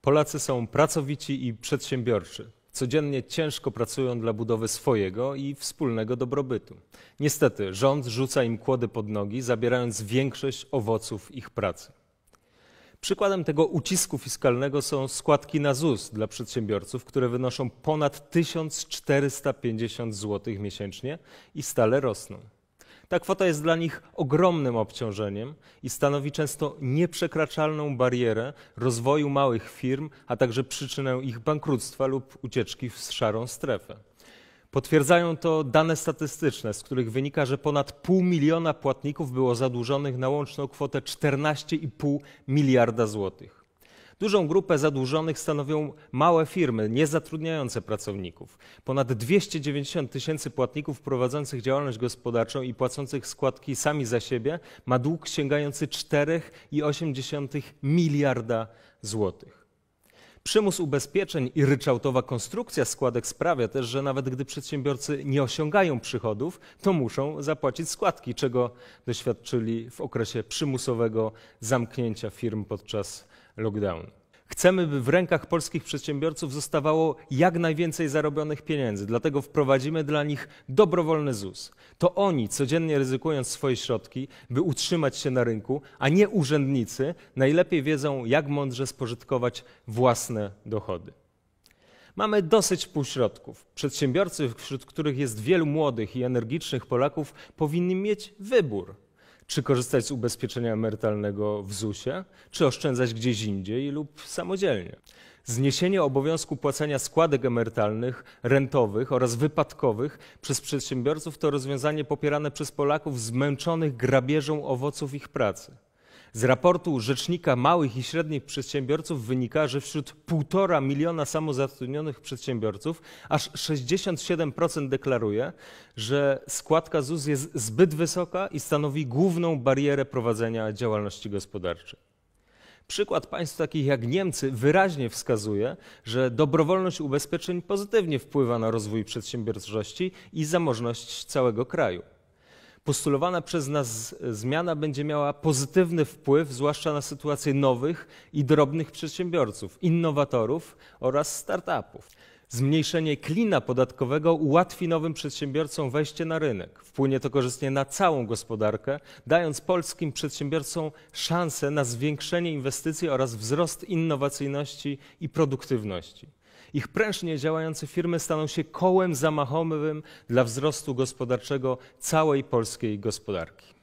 Polacy są pracowici i przedsiębiorczy. Codziennie ciężko pracują dla budowy swojego i wspólnego dobrobytu. Niestety rząd rzuca im kłody pod nogi, zabierając większość owoców ich pracy. Przykładem tego ucisku fiskalnego są składki na ZUS dla przedsiębiorców, które wynoszą ponad 1450 zł miesięcznie i stale rosną. Ta kwota jest dla nich ogromnym obciążeniem i stanowi często nieprzekraczalną barierę rozwoju małych firm, a także przyczynę ich bankructwa lub ucieczki w szarą strefę. Potwierdzają to dane statystyczne, z których wynika, że ponad pół miliona płatników było zadłużonych na łączną kwotę 14,5 miliarda złotych. Dużą grupę zadłużonych stanowią małe firmy niezatrudniające pracowników. Ponad 290 tysięcy płatników prowadzących działalność gospodarczą i płacących składki sami za siebie ma dług sięgający 4,8 miliarda złotych. Przymus ubezpieczeń i ryczałtowa konstrukcja składek sprawia też, że nawet gdy przedsiębiorcy nie osiągają przychodów, to muszą zapłacić składki, czego doświadczyli w okresie przymusowego zamknięcia firm podczas lockdownu. Chcemy, by w rękach polskich przedsiębiorców zostawało jak najwięcej zarobionych pieniędzy, dlatego wprowadzimy dla nich dobrowolny ZUS. To oni, codziennie ryzykując swoje środki, by utrzymać się na rynku, a nie urzędnicy, najlepiej wiedzą, jak mądrze spożytkować własne dochody. Mamy dosyć półśrodków. Przedsiębiorcy, wśród których jest wielu młodych i energicznych Polaków, powinni mieć wybór czy korzystać z ubezpieczenia emerytalnego w ZUS-ie, czy oszczędzać gdzieś indziej lub samodzielnie. Zniesienie obowiązku płacenia składek emerytalnych, rentowych oraz wypadkowych przez przedsiębiorców to rozwiązanie popierane przez Polaków zmęczonych grabieżą owoców ich pracy. Z raportu Rzecznika Małych i Średnich Przedsiębiorców wynika, że wśród 1,5 miliona samozatrudnionych przedsiębiorców aż 67% deklaruje, że składka ZUS jest zbyt wysoka i stanowi główną barierę prowadzenia działalności gospodarczej. Przykład państw takich jak Niemcy wyraźnie wskazuje, że dobrowolność ubezpieczeń pozytywnie wpływa na rozwój przedsiębiorczości i zamożność całego kraju postulowana przez nas zmiana będzie miała pozytywny wpływ, zwłaszcza na sytuację nowych i drobnych przedsiębiorców, innowatorów oraz startupów. Zmniejszenie klina podatkowego ułatwi nowym przedsiębiorcom wejście na rynek. Wpłynie to korzystnie na całą gospodarkę, dając polskim przedsiębiorcom szansę na zwiększenie inwestycji oraz wzrost innowacyjności i produktywności. Ich prężnie działające firmy staną się kołem zamachowym dla wzrostu gospodarczego całej polskiej gospodarki.